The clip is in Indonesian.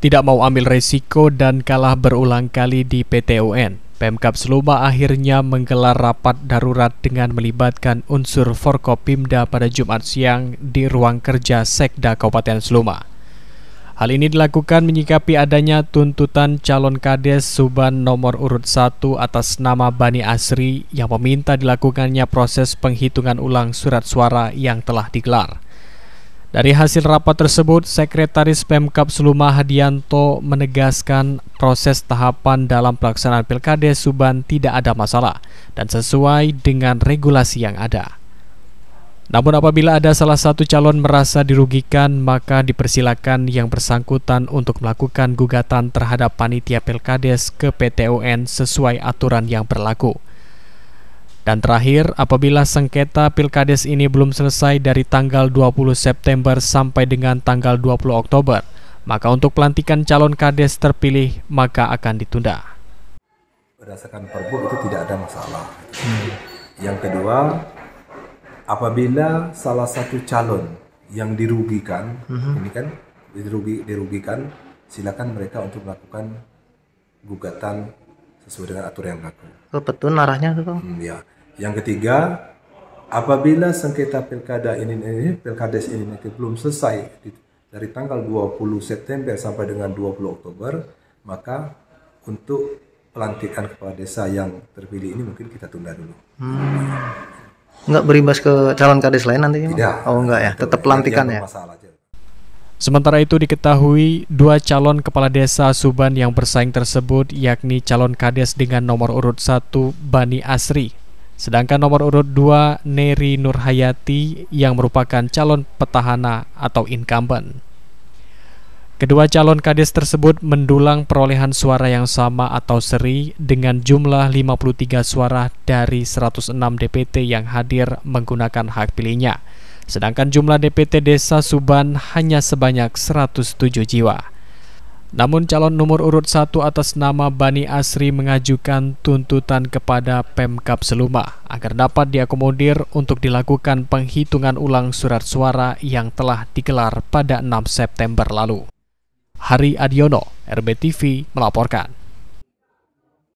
tidak mau ambil resiko dan kalah berulang kali di PTUN. Pemkap Seluma akhirnya menggelar rapat darurat dengan melibatkan unsur Forkopimda pada Jumat siang di ruang kerja Sekda Kabupaten Seluma. Hal ini dilakukan menyikapi adanya tuntutan calon kades Suban nomor urut 1 atas nama Bani Asri yang meminta dilakukannya proses penghitungan ulang surat suara yang telah digelar. Dari hasil rapat tersebut, Sekretaris Pemkap Suluma Hadianto menegaskan proses tahapan dalam pelaksanaan pilkades Suban tidak ada masalah dan sesuai dengan regulasi yang ada. Namun apabila ada salah satu calon merasa dirugikan, maka dipersilakan yang bersangkutan untuk melakukan gugatan terhadap panitia Pilkades ke PTUN sesuai aturan yang berlaku. Dan terakhir, apabila sengketa Pilkades ini belum selesai dari tanggal 20 September sampai dengan tanggal 20 Oktober, maka untuk pelantikan calon kades terpilih maka akan ditunda. Berdasarkan perbu itu tidak ada masalah. Hmm. Yang kedua, apabila salah satu calon yang dirugikan, hmm. ini kan dirugi, dirugikan, silakan mereka untuk melakukan gugatan sesuai dengan aturan yang berlaku. Oh, betul arahnya tuh, Hmm, ya. Yang ketiga, apabila sengketa pilkada ini, ini pilkades ini belum selesai dari tanggal 20 September sampai dengan 20 Oktober, maka untuk pelantikan kepala desa yang terpilih ini mungkin kita tunda dulu. Hmm. Enggak berimbas ke calon kades lain nantinya? Tidak. Oh enggak ya, tetap pelantikan ya. Sementara itu diketahui dua calon kepala desa Suban yang bersaing tersebut yakni calon kades dengan nomor urut 1 Bani Asri Sedangkan nomor urut 2 Neri Nurhayati yang merupakan calon petahana atau incumbent. Kedua calon kades tersebut mendulang perolehan suara yang sama atau seri dengan jumlah 53 suara dari 106 DPT yang hadir menggunakan hak pilihnya. Sedangkan jumlah DPT Desa Suban hanya sebanyak 107 jiwa. Namun calon nomor urut satu atas nama Bani Asri mengajukan tuntutan kepada Pemkap Seluma agar dapat diakomodir untuk dilakukan penghitungan ulang surat suara yang telah digelar pada 6 September lalu. Hari Adiono, RBTV melaporkan.